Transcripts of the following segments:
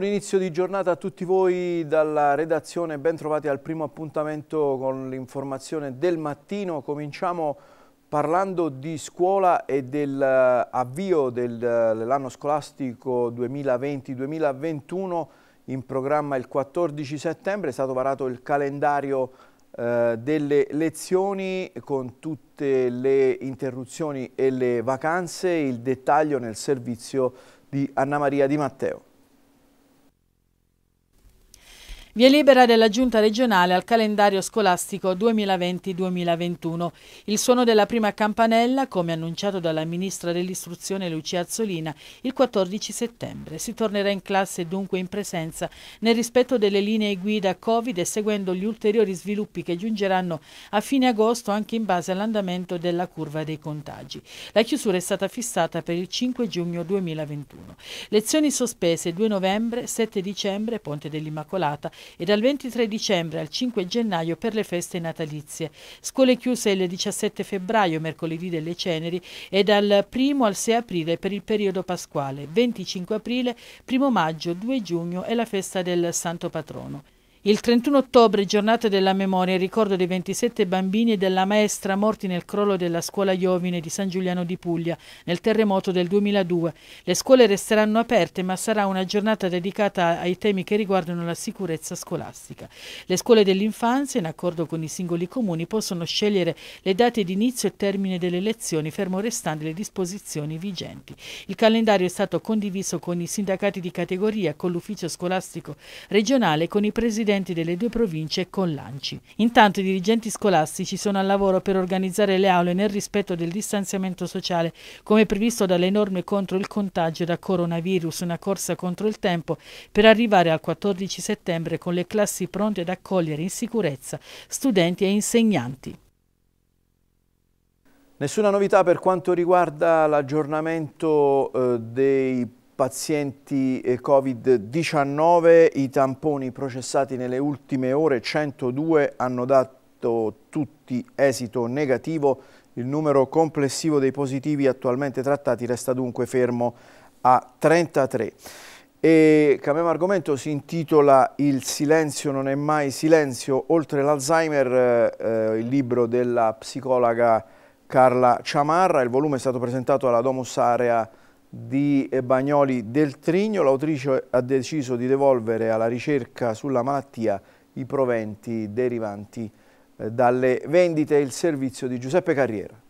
Buon inizio di giornata a tutti voi dalla redazione, ben trovati al primo appuntamento con l'informazione del mattino. Cominciamo parlando di scuola e dell'avvio eh, eh, dell'anno scolastico 2020-2021 in programma il 14 settembre, è stato varato il calendario eh, delle lezioni con tutte le interruzioni e le vacanze, il dettaglio nel servizio di Anna Maria Di Matteo. Via libera della Giunta regionale al calendario scolastico 2020-2021. Il suono della prima campanella, come annunciato dalla Ministra dell'Istruzione Lucia Azzolina, il 14 settembre. Si tornerà in classe dunque in presenza nel rispetto delle linee guida Covid e seguendo gli ulteriori sviluppi che giungeranno a fine agosto anche in base all'andamento della curva dei contagi. La chiusura è stata fissata per il 5 giugno 2021. Lezioni sospese 2 novembre, 7 dicembre, Ponte dell'Immacolata, e dal 23 dicembre al 5 gennaio per le feste natalizie. Scuole chiuse il 17 febbraio, mercoledì delle ceneri, e dal 1 al 6 aprile per il periodo pasquale, 25 aprile, 1 maggio, 2 giugno e la festa del Santo Patrono. Il 31 ottobre, giornata della memoria, in ricordo dei 27 bambini e della maestra morti nel crollo della scuola Iovine di San Giuliano di Puglia nel terremoto del 2002. Le scuole resteranno aperte, ma sarà una giornata dedicata ai temi che riguardano la sicurezza scolastica. Le scuole dell'infanzia, in accordo con i singoli comuni, possono scegliere le date di inizio e termine delle lezioni, fermo restando le disposizioni vigenti. Il calendario è stato condiviso con i sindacati di categoria, con l'ufficio scolastico regionale e con i presidenti presidenti delle due province con l'ANCI. Intanto i dirigenti scolastici sono al lavoro per organizzare le aule nel rispetto del distanziamento sociale, come previsto dalle norme contro il contagio da coronavirus, una corsa contro il tempo, per arrivare al 14 settembre con le classi pronte ad accogliere in sicurezza studenti e insegnanti. Nessuna novità per quanto riguarda l'aggiornamento eh, dei pazienti eh, Covid-19, i tamponi processati nelle ultime ore, 102 hanno dato tutti esito negativo, il numero complessivo dei positivi attualmente trattati resta dunque fermo a 33. E cambiamo argomento, si intitola Il silenzio non è mai silenzio, oltre l'Alzheimer, eh, eh, il libro della psicologa Carla Ciamarra, il volume è stato presentato alla Domus Area di eh, Bagnoli del Trigno, l'autrice ha deciso di devolvere alla ricerca sulla malattia i proventi derivanti eh, dalle vendite e il servizio di Giuseppe Carriera.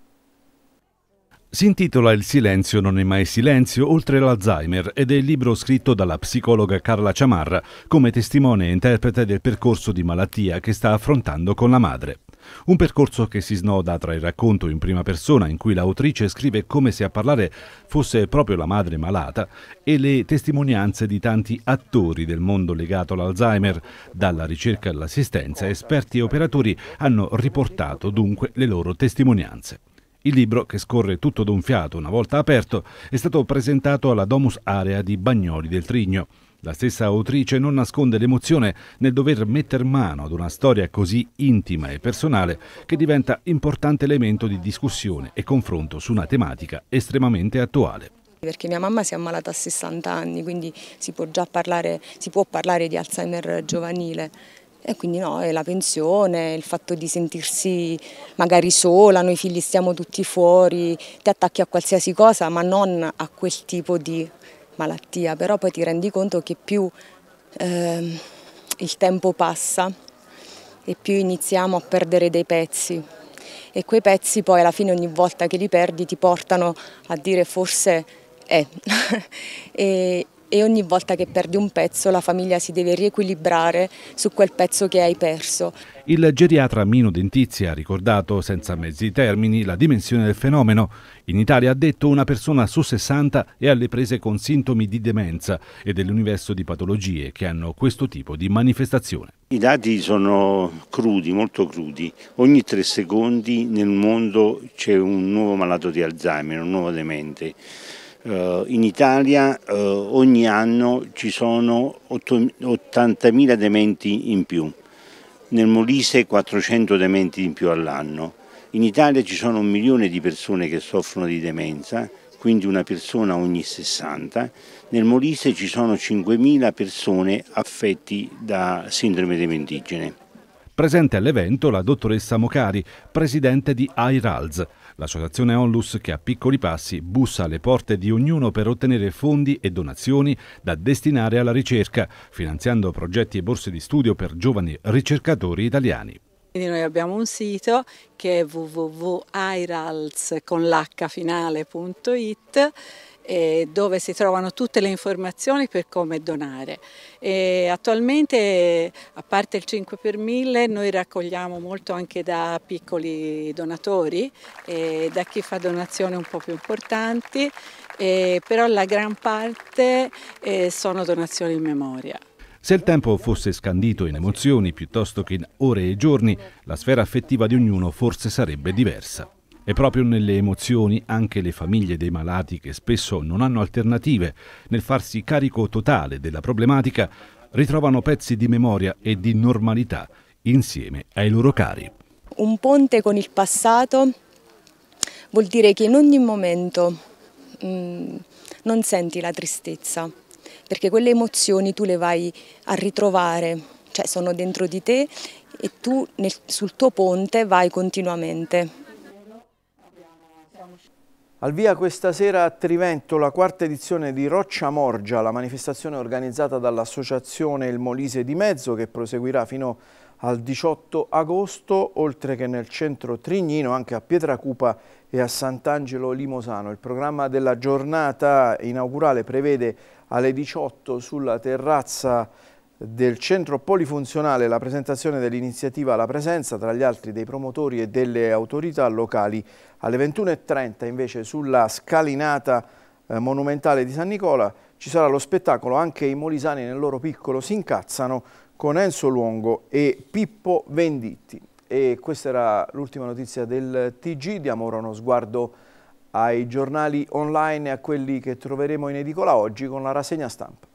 Si intitola Il silenzio non è mai silenzio oltre l'Alzheimer ed è il libro scritto dalla psicologa Carla Ciamarra come testimone e interprete del percorso di malattia che sta affrontando con la madre. Un percorso che si snoda tra il racconto in prima persona, in cui l'autrice scrive come se a parlare fosse proprio la madre malata, e le testimonianze di tanti attori del mondo legato all'Alzheimer. Dalla ricerca all'assistenza, esperti e operatori hanno riportato dunque le loro testimonianze. Il libro, che scorre tutto d'un fiato una volta aperto, è stato presentato alla Domus Area di Bagnoli del Trigno. La stessa autrice non nasconde l'emozione nel dover metter mano ad una storia così intima e personale che diventa importante elemento di discussione e confronto su una tematica estremamente attuale. Perché mia mamma si è ammalata a 60 anni, quindi si può già parlare, può parlare di Alzheimer giovanile. E quindi no, è la pensione, il fatto di sentirsi magari sola, noi figli stiamo tutti fuori, ti attacchi a qualsiasi cosa, ma non a quel tipo di malattia, però poi ti rendi conto che più eh, il tempo passa e più iniziamo a perdere dei pezzi e quei pezzi poi alla fine ogni volta che li perdi ti portano a dire forse è. e, e ogni volta che perdi un pezzo la famiglia si deve riequilibrare su quel pezzo che hai perso. Il geriatra Mino Dentizia ha ricordato senza mezzi termini la dimensione del fenomeno. In Italia ha detto una persona su 60 è alle prese con sintomi di demenza e dell'universo di patologie che hanno questo tipo di manifestazione. I dati sono crudi, molto crudi. Ogni tre secondi nel mondo c'è un nuovo malato di Alzheimer, un nuovo demente. Eh, in Italia eh, ogni anno ci sono 80.000 dementi in più, nel Molise 400 dementi in più all'anno. In Italia ci sono un milione di persone che soffrono di demenza, quindi una persona ogni 60. Nel Molise ci sono 5.000 persone affetti da sindrome dementigene. Presente all'evento la dottoressa Mocari, presidente di AIRALS, L'associazione Onlus, che a piccoli passi bussa alle porte di ognuno per ottenere fondi e donazioni da destinare alla ricerca, finanziando progetti e borse di studio per giovani ricercatori italiani. Quindi noi abbiamo un sito che è www.airals.it eh, dove si trovano tutte le informazioni per come donare. E attualmente, a parte il 5 per 1000, noi raccogliamo molto anche da piccoli donatori, eh, da chi fa donazioni un po' più importanti, eh, però la gran parte eh, sono donazioni in memoria. Se il tempo fosse scandito in emozioni piuttosto che in ore e giorni, la sfera affettiva di ognuno forse sarebbe diversa. E proprio nelle emozioni anche le famiglie dei malati che spesso non hanno alternative nel farsi carico totale della problematica ritrovano pezzi di memoria e di normalità insieme ai loro cari. Un ponte con il passato vuol dire che in ogni momento mh, mm, non senti la tristezza, perché quelle emozioni tu le vai a ritrovare, cioè sono dentro di te e tu nel, sul tuo ponte vai continuamente. Al via questa sera a Trivento la quarta edizione di Roccia Morgia, la manifestazione organizzata dall'associazione Il Molise di Mezzo che proseguirà fino al 18 agosto, oltre che nel centro Trignino, anche a Pietracupa e a Sant'Angelo Limosano. Il programma della giornata inaugurale prevede alle 18 sulla terrazza del centro polifunzionale la presentazione dell'iniziativa alla presenza tra gli altri dei promotori e delle autorità locali. Alle 21.30 invece sulla scalinata eh, monumentale di San Nicola ci sarà lo spettacolo Anche i molisani nel loro piccolo si incazzano con Enzo Luongo e Pippo Venditti. E questa era l'ultima notizia del TG, diamo ora uno sguardo ai giornali online e a quelli che troveremo in edicola oggi con la rassegna stampa.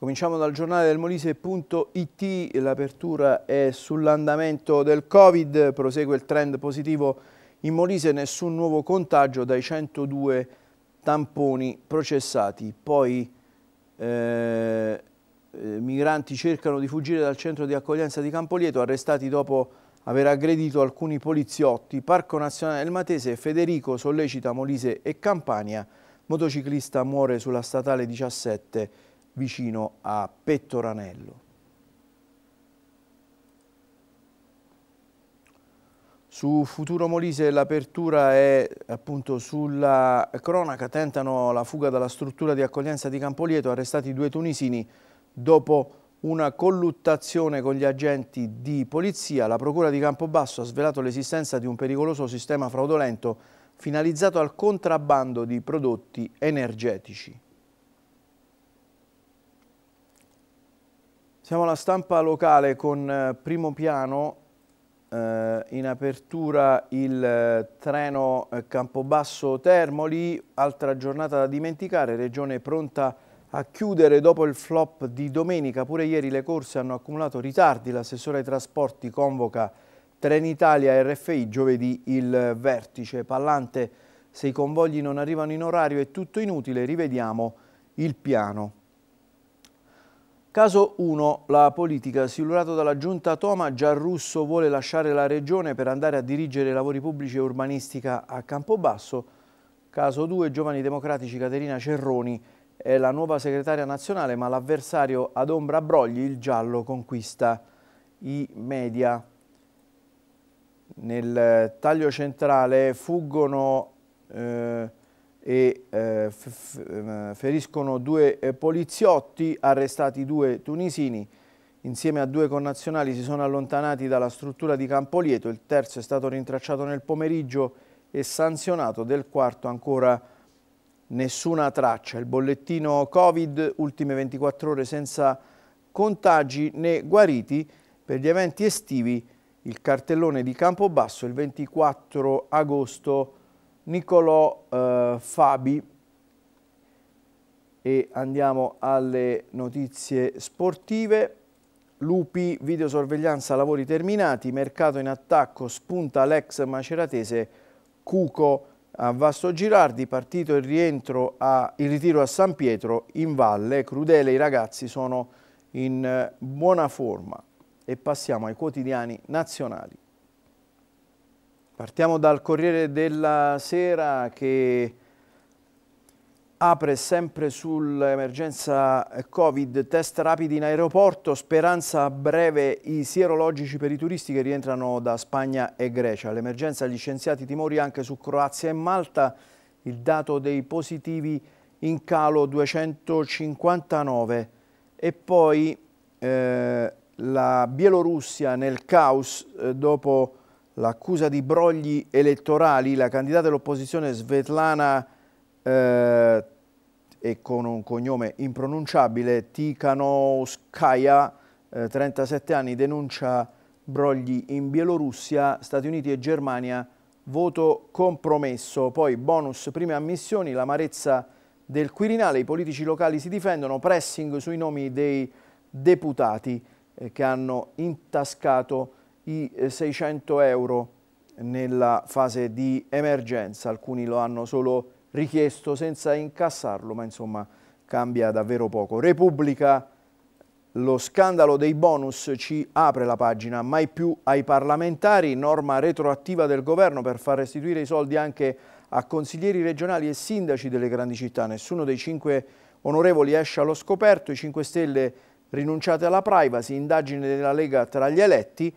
Cominciamo dal giornale del Molise.it, l'apertura è sull'andamento del Covid, prosegue il trend positivo in Molise, nessun nuovo contagio dai 102 tamponi processati. Poi eh, eh, migranti cercano di fuggire dal centro di accoglienza di Campolieto, arrestati dopo aver aggredito alcuni poliziotti. Parco Nazionale del Matese, Federico sollecita Molise e Campania, motociclista muore sulla statale 17 vicino a Pettoranello. Su Futuro Molise l'apertura è appunto sulla cronaca, tentano la fuga dalla struttura di accoglienza di Campolieto, arrestati due tunisini dopo una colluttazione con gli agenti di polizia. La procura di Campobasso ha svelato l'esistenza di un pericoloso sistema fraudolento finalizzato al contrabbando di prodotti energetici. Siamo alla stampa locale con eh, primo piano eh, in apertura il eh, treno eh, Campobasso Termoli, altra giornata da dimenticare, regione pronta a chiudere dopo il flop di domenica. Pure ieri le corse hanno accumulato ritardi, l'assessore ai trasporti convoca Trenitalia RFI, giovedì il vertice. Pallante, se i convogli non arrivano in orario è tutto inutile, rivediamo il piano. Caso 1. La politica. Silurato dalla giunta Toma, Giarrusso vuole lasciare la regione per andare a dirigere i lavori pubblici e urbanistica a Campobasso. Caso 2. Giovani Democratici Caterina Cerroni è la nuova segretaria nazionale, ma l'avversario ad ombra Brogli, il giallo, conquista i media. Nel taglio centrale fuggono... Eh, e eh, ehm, feriscono due eh, poliziotti, arrestati due tunisini, insieme a due connazionali si sono allontanati dalla struttura di Campolieto, il terzo è stato rintracciato nel pomeriggio e sanzionato, del quarto ancora nessuna traccia. Il bollettino Covid, ultime 24 ore senza contagi né guariti, per gli eventi estivi il cartellone di Campobasso il 24 agosto Niccolò eh, Fabi e andiamo alle notizie sportive. Lupi, videosorveglianza, lavori terminati, mercato in attacco, spunta l'ex maceratese Cuco a Vasto Girardi, partito il, a, il ritiro a San Pietro in valle, crudele i ragazzi sono in eh, buona forma e passiamo ai quotidiani nazionali. Partiamo dal Corriere della Sera che apre sempre sull'emergenza Covid, test rapidi in aeroporto, speranza a breve i sierologici per i turisti che rientrano da Spagna e Grecia. L'emergenza agli scienziati timori anche su Croazia e Malta, il dato dei positivi in calo 259 e poi eh, la Bielorussia nel caos eh, dopo l'accusa di brogli elettorali, la candidata dell'opposizione Svetlana eh, e con un cognome impronunciabile, Tikhanovskaya, eh, 37 anni, denuncia brogli in Bielorussia, Stati Uniti e Germania, voto compromesso. Poi bonus, prime ammissioni, l'amarezza del Quirinale, i politici locali si difendono, pressing sui nomi dei deputati eh, che hanno intascato i 600 eh, euro nella fase di emergenza, alcuni lo hanno solo richiesto senza incassarlo, ma insomma cambia davvero poco. Repubblica, lo scandalo dei bonus ci apre la pagina, mai più ai parlamentari, norma retroattiva del governo per far restituire i soldi anche a consiglieri regionali e sindaci delle grandi città. Nessuno dei cinque onorevoli esce allo scoperto, i 5 Stelle rinunciate alla privacy, indagine della Lega tra gli eletti,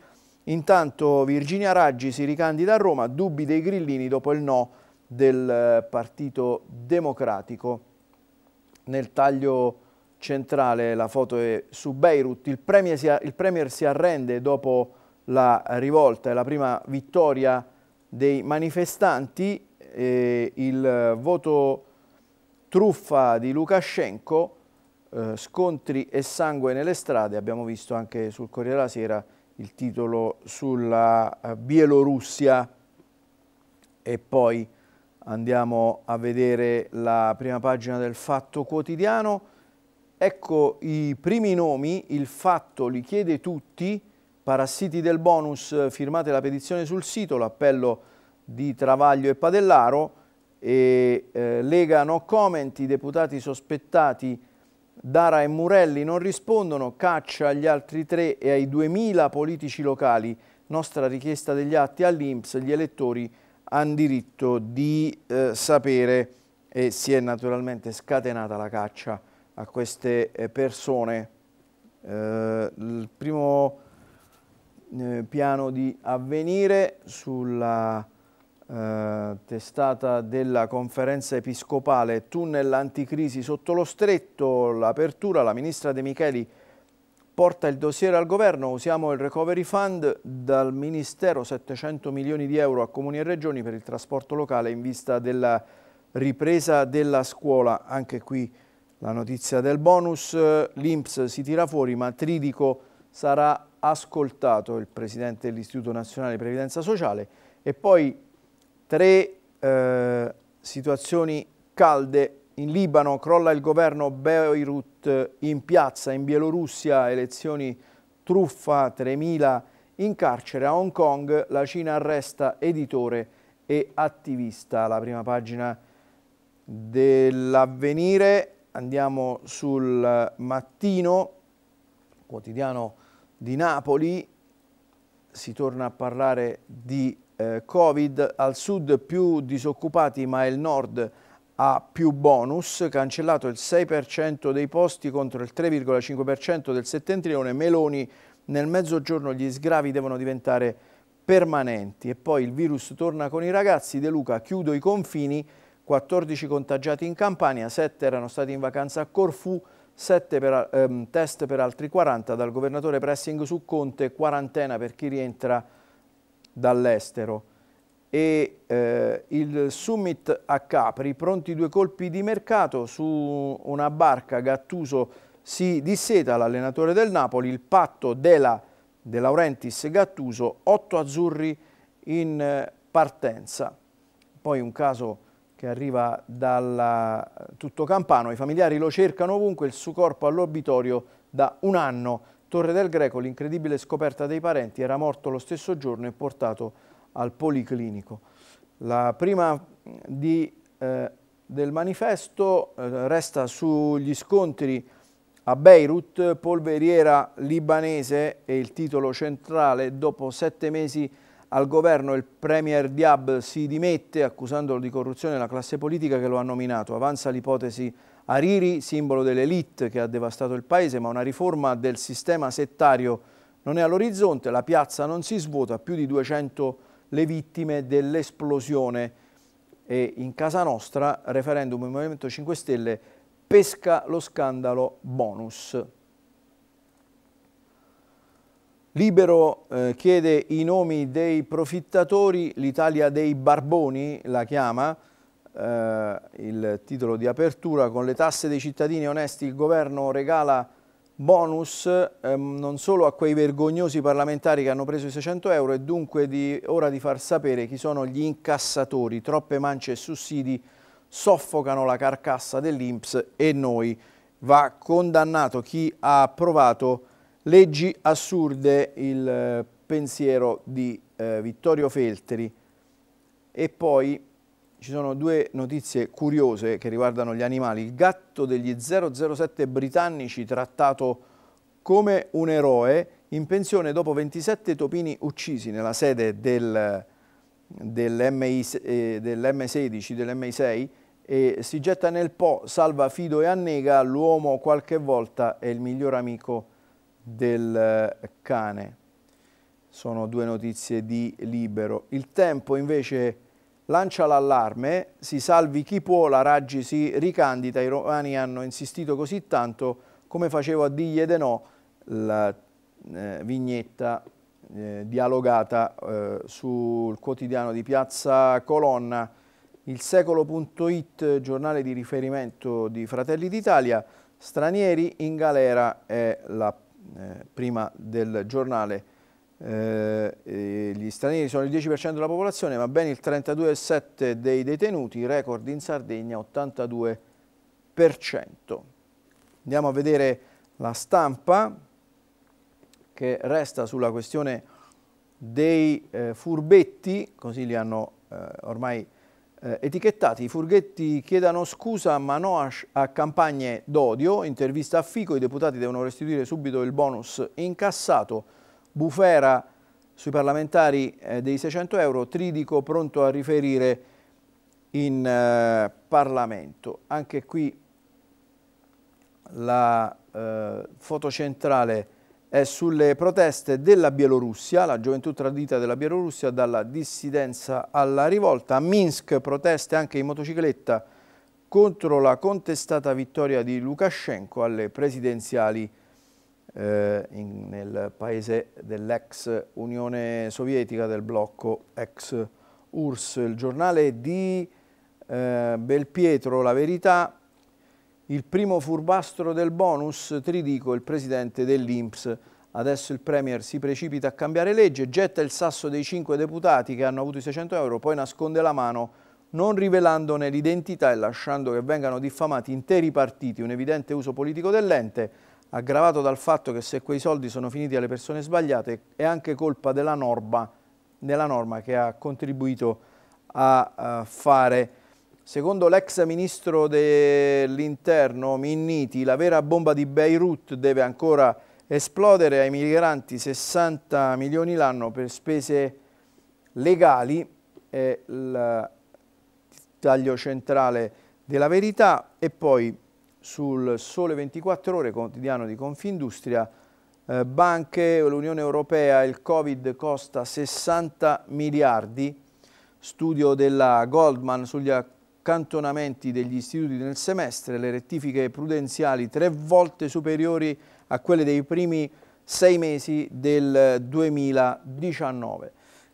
Intanto Virginia Raggi si ricandida a Roma, dubbi dei grillini dopo il no del eh, Partito Democratico. Nel taglio centrale la foto è su Beirut, il premier si, il premier si arrende dopo la rivolta e la prima vittoria dei manifestanti, eh, il voto truffa di Lukashenko, eh, scontri e sangue nelle strade, abbiamo visto anche sul Corriere della Sera il titolo sulla eh, Bielorussia e poi andiamo a vedere la prima pagina del Fatto Quotidiano. Ecco i primi nomi, il Fatto li chiede tutti, parassiti del bonus, firmate la petizione sul sito, l'appello di Travaglio e Padellaro e eh, Lega no comment, i deputati sospettati Dara e Murelli non rispondono, caccia agli altri tre e ai 2000 politici locali. Nostra richiesta degli atti all'Inps, gli elettori hanno diritto di eh, sapere e si è naturalmente scatenata la caccia a queste eh, persone. Eh, il primo eh, piano di avvenire sulla eh, testata della conferenza episcopale Tunnel anticrisi sotto lo stretto, l'apertura, la ministra De Micheli porta il dossier al governo, usiamo il recovery fund dal ministero 700 milioni di euro a comuni e regioni per il trasporto locale in vista della ripresa della scuola, anche qui la notizia del bonus, l'Inps si tira fuori ma Tridico sarà ascoltato, il presidente dell'Istituto Nazionale di Previdenza Sociale e poi Tre eh, situazioni calde in Libano, crolla il governo Beirut in piazza, in Bielorussia elezioni truffa, 3.000 in carcere, a Hong Kong la Cina arresta editore e attivista. La prima pagina dell'avvenire, andiamo sul mattino, quotidiano di Napoli, si torna a parlare di eh, Covid, al sud più disoccupati ma il nord ha più bonus, cancellato il 6% dei posti contro il 3,5% del settentrione, Meloni nel mezzogiorno gli sgravi devono diventare permanenti e poi il virus torna con i ragazzi, De Luca chiudo i confini, 14 contagiati in Campania, 7 erano stati in vacanza a Corfù, 7 per, ehm, test per altri 40 dal governatore pressing su Conte, quarantena per chi rientra dall'estero e eh, il summit a Capri, pronti due colpi di mercato su una barca Gattuso si disseta l'allenatore del Napoli, il patto della De Laurentiis Gattuso, otto azzurri in eh, partenza. Poi un caso che arriva dal tutto Campano, i familiari lo cercano ovunque, il suo corpo all'obitorio da un anno Torre del Greco, l'incredibile scoperta dei parenti, era morto lo stesso giorno e portato al Policlinico. La prima di, eh, del manifesto eh, resta sugli scontri a Beirut, polveriera libanese e il titolo centrale dopo sette mesi di al governo il Premier Diab si dimette accusandolo di corruzione la classe politica che lo ha nominato. Avanza l'ipotesi Ariri, simbolo dell'elite che ha devastato il paese, ma una riforma del sistema settario non è all'orizzonte. La piazza non si svuota, più di 200 le vittime dell'esplosione. E in casa nostra, referendum il Movimento 5 Stelle, pesca lo scandalo bonus. Libero eh, chiede i nomi dei profittatori, l'Italia dei Barboni la chiama, eh, il titolo di apertura, con le tasse dei cittadini onesti il governo regala bonus eh, non solo a quei vergognosi parlamentari che hanno preso i 600 euro e dunque di, ora di far sapere chi sono gli incassatori, troppe mance e sussidi soffocano la carcassa dell'Inps e noi va condannato chi ha approvato Leggi assurde, il eh, pensiero di eh, Vittorio Felteri. E poi ci sono due notizie curiose che riguardano gli animali. Il gatto degli 007 britannici trattato come un eroe in pensione dopo 27 topini uccisi nella sede del, dell'MI, eh, dell'M16, dell'MI6 e si getta nel Po, salva Fido e annega, l'uomo qualche volta è il miglior amico di del eh, cane. Sono due notizie di libero. Il tempo invece lancia l'allarme, si salvi chi può, la Raggi si ricandida, i romani hanno insistito così tanto come facevo a dirgli de no la eh, vignetta eh, dialogata eh, sul quotidiano di Piazza Colonna, il secolo.it, giornale di riferimento di Fratelli d'Italia, stranieri in galera è la eh, prima del giornale, eh, gli stranieri sono il 10% della popolazione, ma ben il 32,7% dei detenuti, record in Sardegna 82%. Andiamo a vedere la stampa che resta sulla questione dei eh, furbetti, così li hanno eh, ormai eh, etichettati, i furghetti chiedono scusa ma no a, a campagne d'odio. Intervista a Fico, i deputati devono restituire subito il bonus incassato. Bufera sui parlamentari eh, dei 600 euro, Tridico pronto a riferire in eh, Parlamento. Anche qui la foto eh, fotocentrale è eh, sulle proteste della Bielorussia, la gioventù tradita della Bielorussia dalla dissidenza alla rivolta. A Minsk proteste anche in motocicletta contro la contestata vittoria di Lukashenko alle presidenziali eh, in, nel paese dell'ex Unione Sovietica del blocco ex URSS. Il giornale di eh, Belpietro, La Verità, il primo furbastro del bonus, Tridico, il presidente dell'Inps. Adesso il Premier si precipita a cambiare legge, getta il sasso dei cinque deputati che hanno avuto i 600 euro, poi nasconde la mano non rivelandone l'identità e lasciando che vengano diffamati interi partiti, un evidente uso politico dell'ente, aggravato dal fatto che se quei soldi sono finiti alle persone sbagliate è anche colpa della norma, della norma che ha contribuito a eh, fare Secondo l'ex ministro dell'interno Minniti, la vera bomba di Beirut deve ancora esplodere ai migranti 60 milioni l'anno per spese legali, è il taglio centrale della verità e poi sul Sole 24 Ore, quotidiano di Confindustria, eh, banche, l'Unione Europea, il Covid costa 60 miliardi, studio della Goldman sugli acquisti cantonamenti degli istituti nel semestre, le rettifiche prudenziali tre volte superiori a quelle dei primi sei mesi del 2019.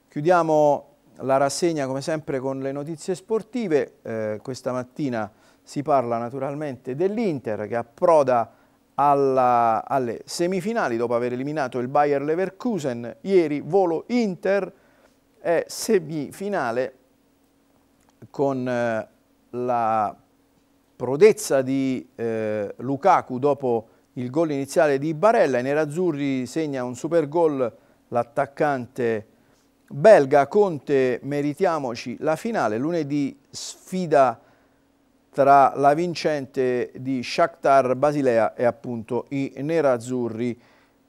Chiudiamo la rassegna come sempre con le notizie sportive, eh, questa mattina si parla naturalmente dell'Inter che approda alla, alle semifinali dopo aver eliminato il Bayer Leverkusen, ieri volo Inter è semifinale con eh, la prodezza di eh, Lukaku dopo il gol iniziale di Barella. I nerazzurri segna un super gol l'attaccante belga. Conte, meritiamoci la finale. Lunedì sfida tra la vincente di Shakhtar Basilea e appunto i nerazzurri.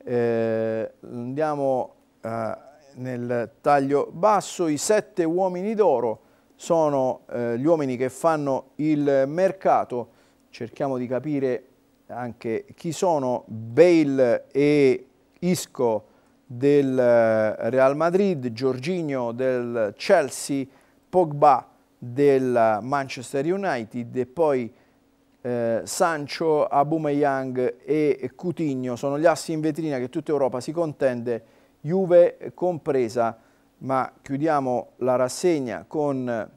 Eh, andiamo eh, nel taglio basso, i sette uomini d'oro sono eh, gli uomini che fanno il mercato, cerchiamo di capire anche chi sono Bale e Isco del eh, Real Madrid, Giorginio del Chelsea, Pogba del Manchester United e poi eh, Sancho, Abumeyang e Coutinho sono gli assi in vetrina che tutta Europa si contende, Juve compresa ma chiudiamo la rassegna con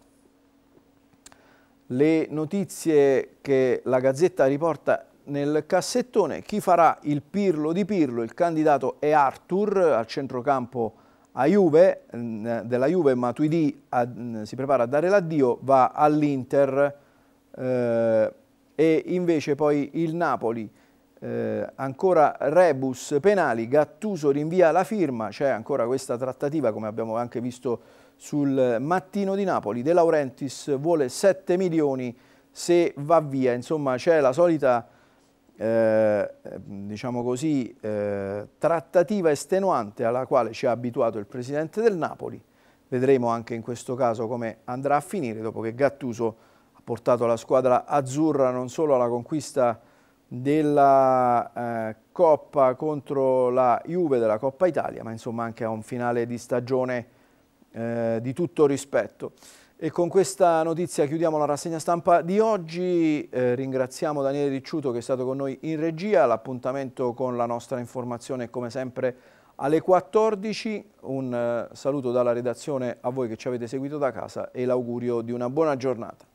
le notizie che la Gazzetta riporta nel cassettone. Chi farà il Pirlo di Pirlo? Il candidato è Artur al centrocampo a Juve, mm, della Juve Matuidi a, mm, si prepara a dare l'addio, va all'Inter eh, e invece poi il Napoli eh, ancora rebus penali, Gattuso rinvia la firma, c'è ancora questa trattativa come abbiamo anche visto sul mattino di Napoli, De Laurentiis vuole 7 milioni se va via, insomma c'è la solita eh, diciamo così, eh, trattativa estenuante alla quale ci ha abituato il presidente del Napoli, vedremo anche in questo caso come andrà a finire dopo che Gattuso ha portato la squadra azzurra non solo alla conquista della eh, Coppa contro la Juve della Coppa Italia, ma insomma anche a un finale di stagione eh, di tutto rispetto. E con questa notizia chiudiamo la rassegna stampa di oggi, eh, ringraziamo Daniele Ricciuto che è stato con noi in regia, l'appuntamento con la nostra informazione come sempre alle 14, un eh, saluto dalla redazione a voi che ci avete seguito da casa e l'augurio di una buona giornata.